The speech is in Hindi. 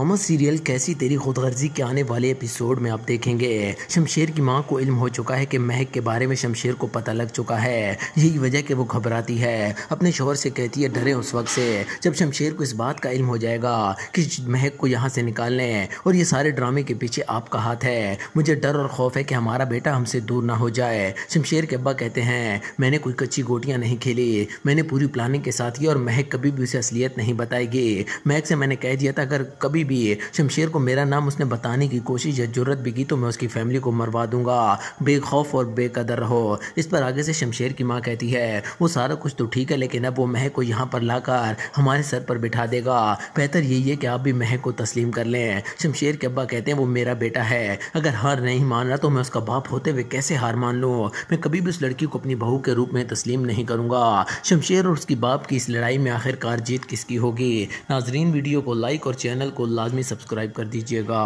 थॉमस सीरियल कैसी तेरी खुदगर्जी के आने वाले एपिसोड में आप देखेंगे शमशेर की माँ को इल्म हो चुका है कि महक के बारे में शमशेर को पता लग चुका है यही वजह कि वो घबराती है अपने शोहर से कहती है डरे उस वक्त से जब शमशेर को इस बात का इल्म हो जाएगा कि महक को यहाँ से निकाल लें और ये सारे ड्रामे के पीछे आपका हाथ है मुझे डर और खौफ है कि हमारा बेटा हमसे दूर ना हो जाए शमशेर के अब्बा कहते हैं मैंने कोई कच्ची गोटियाँ नहीं खेली मैंने पूरी प्लानिंग के साथ की और महक कभी भी उसे असलियत नहीं बताएगी महक से मैंने कह दिया था अगर कभी भी है शमशेर को मेरा नाम उसने बताने की कोशिश या जरूरत भी की तो मैं उसकी फैमिली को मरवा दूंगा बेखौफ और बेकदर रहो इस पर आगे से शमशेर की माँ कहती है वो सारा कुछ तो ठीक है लेकिन अब वो महक को यहाँ पर लाकर हमारे सर पर बिठा देगा बेहतर यही है कि आप भी महक को तस्लीम कर लें शमशेर के अब्बा कहते हैं वो मेरा बेटा है अगर हार नहीं मान रहा तो मैं उसका बाप होते हुए कैसे हार मान लूँ मैं कभी भी उस लड़की को अपनी बहू के रूप में तस्लीम नहीं करूँगा शमशेर और उसकी बाप की इस लड़ाई में आखिरकार जीत किसकी होगी नाजरीन वीडियो को लाइक और चैनल को लाजमी सब्सक्राइब कर दीजिएगा